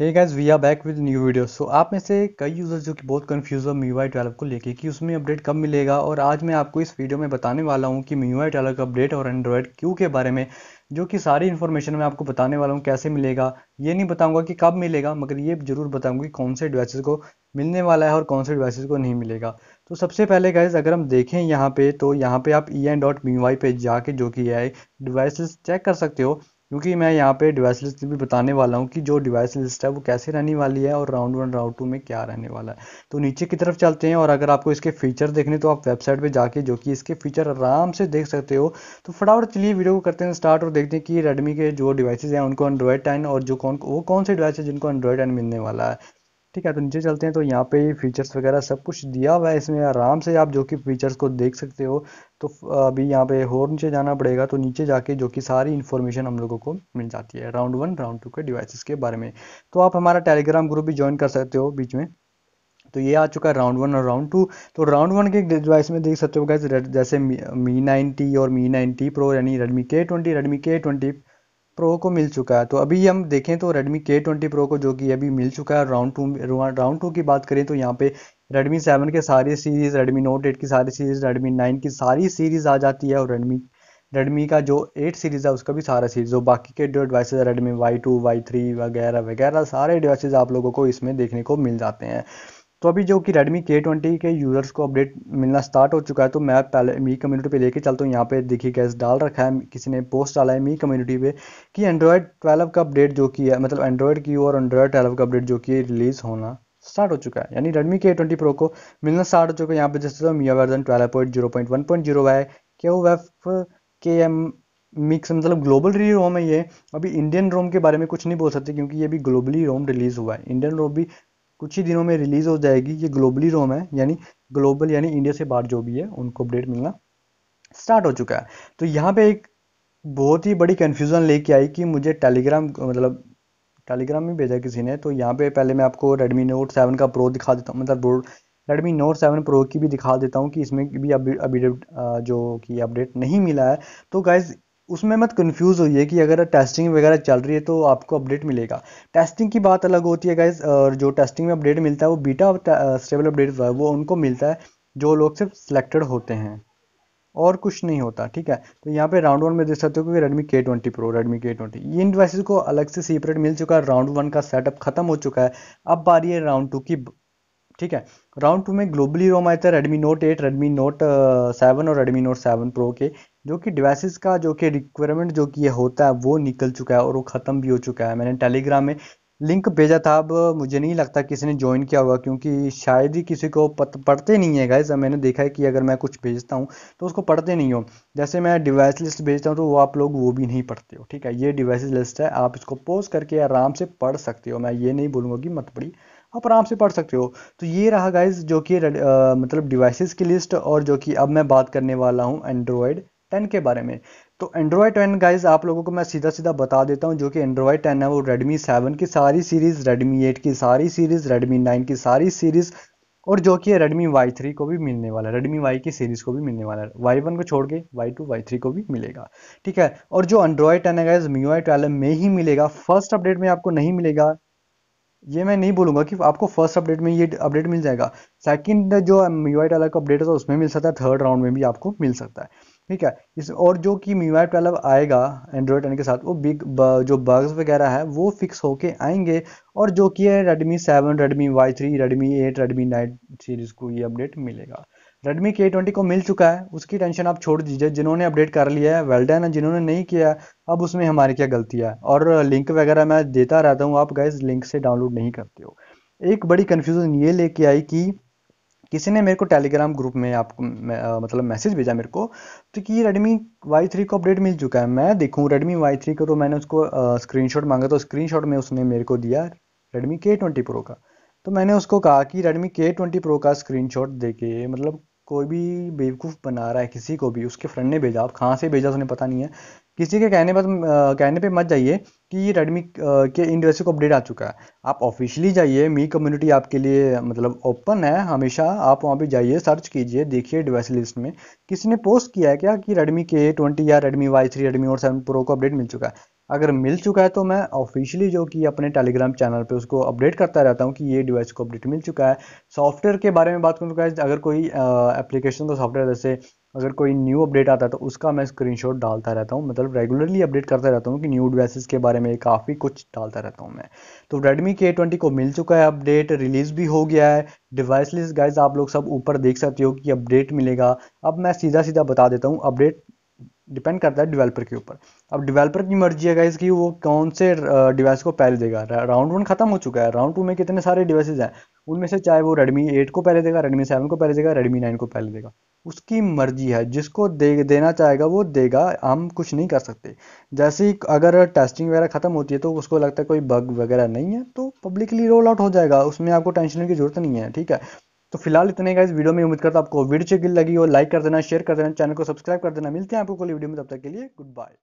hey guys we are back with new video so आप में से कई यूजर्स जो कि बहुत कन्फ्यूज हो मी वाई ट्वेल्व को लेके कि उसमें अपडेट कब मिलेगा और आज मैं आपको इस वीडियो में बताने वाला हूँ कि मी वाई ट्वेल्व का अपडेट और एंड्रॉयड क्यू के बारे में जो कि सारी इन्फॉर्मेशन मैं आपको बताने वाला हूँ कैसे मिलेगा ये नहीं बताऊँगा कि कब मिलेगा मगर ये जरूर बताऊँगा कि कौन से डिवाइसेज को मिलने वाला है और कौन से डिवाइसेज को नहीं मिलेगा तो सबसे पहले गाइज अगर हम देखें यहाँ पे तो यहाँ पे आप E N dot MIUI पे जाके जो कि है डिवाइसेज चेक कर सकते हो क्योंकि मैं यहाँ पे डिवाइस लिस्ट भी बताने वाला हूँ कि जो डिवाइस लिस्ट है वो कैसे रहने वाली है और राउंड वन राउंड टू में क्या रहने वाला है तो नीचे की तरफ चलते हैं और अगर आपको इसके फीचर देखने तो आप वेबसाइट पे जाके जो कि इसके फीचर आराम से देख सकते हो तो फटाफट चलिए वीडियो को करते हैं स्टार्ट और देखते हैं कि रेडमी के जो डिवाइसेज हैं उनको एंड्रॉयड टेन और जो कौन वो कौन से डिवाइस है जिनको एंड्रॉयड टेन मिलने वाला है ठीक है तो नीचे चलते हैं तो यहाँ पे फीचर्स वगैरह सब कुछ दिया हुआ है इसमें आराम से आप जो कि फीचर्स को देख सकते हो तो अभी यहाँ पे और नीचे जाना पड़ेगा तो नीचे जाके जो कि सारी इन्फॉर्मेशन हम लोगों को मिल जाती है राउंड वन राउंड टू के डिवाइसेस के बारे में तो आप हमारा टेलीग्राम ग्रुप भी ज्वाइन कर सकते हो बीच में तो ये आ चुका है राउंड वन और राउंड टू तो राउंड वन के डिवाइस में देख सकते हो गए जैसे मी नाइनटी और मी नाइनटी प्रो यानी Redmi K twenty Redmi K twenty pro को मिल चुका है तो अभी हम देखें तो के K20 प्रो को जो कि अभी मिल चुका है राउंड टू राउंड टू की बात करें तो यहाँ पे Redmi 7 के सारी सीरीज़ Redmi Note 8 की सारी सीरीज़ Redmi 9 की सारी सीरीज़ आ जाती है और Redmi रेडमी का जो एट सीरीज़ है उसका भी सारा सीरीज़ जो बाकी के जो devices Redmi Y two Y three वगैरह वगैरह सारे डिवाइसेज आप लोगों को इसमें देखने को मिल जाते हैं तो अभी जो कि Redmi K20 के यूज़र्स को अपडेट मिलना स्टार्ट हो चुका है तो मैं पहले मी कम्युनिटी पे लेके चलता हूँ यहाँ पे देखिए गैस डाल रखा है किसी ने पोस्ट डाला है मी कम्युनिटी पे कि एंड्रॉयड 12 का अपडेट जो कि है मतलब एंड्रॉयड की और Android 12 का अपडेट जो कि रिलीज़ होना स्टार्ट हो चुका है यानी रेडमी के ट्वेंटी प्रो को मिलना स्टार्ट हो चुका है यहाँ पे जैसे तो MIUI version twelve point zero point one point zero है के O F K M mix मतलब ग्लोबल री रोम है ये अभी इंडियन रोम के बारे में कुछ नहीं बोल सकते क्योंकि ये भी ग्लोबली रोम रिलीज़ हुआ है इंडियन रोम भी कुछ ही दिनों में रिलीज़ हो जाएगी ये ग्लोबली रोम है यानी ग्लोबल यानी इंडिया से बाहर जो भी है उनको अपडेट मिलना स्टार्ट हो चुका है तो यहाँ पे एक बहुत ही बड़ी कन्फ्यूज़न लेके आई कि मुझे टेलीग्राम मतलब टेलीग्राम में भेजा किसी ने तो यहाँ पे पहले मैं आपको रेडमी नोट सेवन का प्रो दिखा देता हूँ मतलब रेडमी नोट सेवन प्रो की भी दिखा देता हूँ कि इसमें भी अभी अभी जो कि अपडेट नहीं मिला है तो गाइज उसमें मत कंफ्यूज होइए कि अगर टेस्टिंग वगैरह चल रही है तो आपको अपडेट मिलेगा टेस्टिंग की बात अलग होती है गाइज और जो टेस्टिंग में अपडेट मिलता है वो बीटा स्टेबल अपडेट जो है वो उनको मिलता है जो लोग सिर्फ सिलेक्टेड होते हैं और कुछ नहीं होता ठीक है तो यहाँ पे राउंड वन में देख सकते हो कि Redmi K twenty pro Redmi K twenty इन डिवाइसेज को अलग से सेपरेट मिल चुका है राउंड वन का सेटअप खत्म हो चुका है अब बारी है राउंड टू की ठीक है राउंड टू में ग्लोबली रोम आए था Redmi note eight Redmi note seven और रेडमी नोट सेवन प्रो के जो कि डिवाइसेस का जो कि रिक्वायरमेंट जो कि होता है वो निकल चुका है और वो ख़त्म भी हो चुका है मैंने टेलीग्राम में लिंक भेजा था अब मुझे नहीं लगता किसी ने ज्वाइन किया होगा क्योंकि शायद ही किसी को पत, पढ़ते नहीं है गाइज मैंने देखा है कि अगर मैं कुछ भेजता हूँ तो उसको पढ़ते नहीं हो जैसे मैं डिवाइस लिस्ट भेजता हूँ तो वो आप लोग वो भी नहीं पढ़ते हो ठीक है ये डिवाइस लिस्ट है आप इसको पोस्ट करके आराम से पढ़ सकते हो मैं ये नहीं बोलूँगा कि मत पढ़ी आप आराम से पढ़ सकते हो तो ये रहा गाइज जो कि मतलब डिवाइसेस की लिस्ट और जो कि अब मैं बात करने वाला हूँ एंड्रॉयड टेन के बारे में तो एंड्रॉयड टेन गाइज आप लोगों को मैं सीधा सीधा बता देता हूँ जो कि एंड्रॉयड टेन है वो रेडमी सेवन की सारी सीरीज़ रेडमी एट की सारी सीरीज़ रेडमी नाइन की सारी सीरीज़ और जो कि रेडमी वाई थ्री को भी मिलने वाला है रेडमी वाई की सीरीज़ को भी मिलने वाला है वाई वन को छोड़ के वाई टू वाई थ्री को भी मिलेगा ठीक है और जो एंड्रॉयड टेन है मियो आई ट्वेल्व में ही मिलेगा फर्स्ट अपडेट में आपको नहीं मिलेगा ये मैं नहीं बोलूंगा कि आपको फर्स्ट अपडेट में ये अपडेट मिल जाएगा सेकंड जो यू आई का अपडेट है उसमें मिल सकता है थर्ड राउंड में भी आपको मिल सकता है ठीक है इस और जो कि मी वाई ट्वेल्व आएगा एंड्रॉयड टेन के साथ वो बिग जो बग्स वगैरह है वो फिक्स होके आएंगे और जो कि है Redmi seven Redmi Y three Redmi eight Redmi nine series को ये अपडेट मिलेगा रेडमी के ट्वेंटी को मिल चुका है उसकी टेंशन आप छोड़ दीजिए जिन्होंने अपडेट कर लिया है वेल डन है जिन्होंने नहीं किया अब उसमें हमारी क्या गलती है और लिंक वगैरह मैं देता रहता हूँ आप गए लिंक से डाउनलोड नहीं करते हो एक बड़ी कन्फ्यूज़न ये लेके आई कि किसी ने मेरे को टेलीग्राम ग्रुप में आपको मतलब मैसेज भेजा मेरे को तो कि रेडमी वाई थ्री को अपडेट मिल चुका है मैं देखूँ रेडमी वाई थ्री का तो मैंने उसको स्क्रीनशॉट मांगा तो स्क्रीनशॉट में उसने मेरे को दिया रेडमी के ट्वेंटी प्रो का तो मैंने उसको कहा कि रेडमी के ट्वेंटी प्रो का स्क्रीनशॉट दे के मतलब कोई भी बेवकूफ़ बना रहा है किसी को भी उसके फ्रेंड ने भेजा आप कहाँ से भेजा उसने पता नहीं है किसी के कहने पर कहने पे मत जाइए कि ये रेडमी के इन डिवाइस को अपडेट आ चुका है आप ऑफिशियली जाइए मी कम्युनिटी आपके लिए मतलब ओपन है हमेशा आप वहाँ पे जाइए सर्च कीजिए देखिए डिवाइस लिस्ट में किसी ने पोस्ट किया है क्या कि रेडमी के ट्वेंटी या रेडमी वाई थ्री रेडमी और सेवन प्रो को अपडेट मिल चुका है अगर मिल चुका है तो मैं ऑफिशियली जो कि अपने टेलीग्राम चैनल पे उसको अपडेट करता रहता हूँ कि ये डिवाइस को अपडेट मिल चुका है सॉफ्टवेयर के बारे में बात करूँ तो अगर कोई एप्लीकेशन का सॉफ्टवेयर जैसे अगर कोई न्यू अपडेट आता है तो उसका मैं स्क्रीनशॉट डालता रहता हूँ मतलब रेगुलरली अपडेट करता रहता हूँ कि न्यू डिवाइसेस के बारे में काफ़ी कुछ डालता रहता हूँ मैं तो रेडमी के ट्वेंटी को मिल चुका है अपडेट रिलीज़ भी हो गया है डिवाइस लिस्ट गाइज आप लोग सब ऊपर देख सकते हो कि अपडेट मिलेगा अब मैं सीधा सीधा बता देता हूँ अपडेट डिपेंड करता है डेवलपर के ऊपर अब डेवलपर की मर्जी है गाइस कि वो कौन से डिवाइस को पहले देगा राउंड वन खत्म हो चुका है राउंड टू में कितने सारे डिवाइसेज हैं उनमें से चाहे वो रेडमी एट को पहले देगा रेडमी सेवन को पहले देगा रेडमी नाइन को पहले देगा उसकी मर्जी है जिसको दे देना चाहेगा वो देगा हम कुछ नहीं कर सकते जैसे अगर टेस्टिंग वगैरह ख़त्म होती है तो उसको लगता है कोई बग वगैरह नहीं है तो पब्लिकली रोल आउट हो जाएगा उसमें आपको टेंशन की जरूरत नहीं है ठीक है तो फिलहाल इतने का इस वीडियो में उम्मीद करता हूं आपको वीडियो अच्छी लगी हो लाइक कर देना शेयर कर देना चैनल को सब्सक्राइब कर देना मिलते हैं आपको कोई वीडियो में तब तक के लिए गुड बाय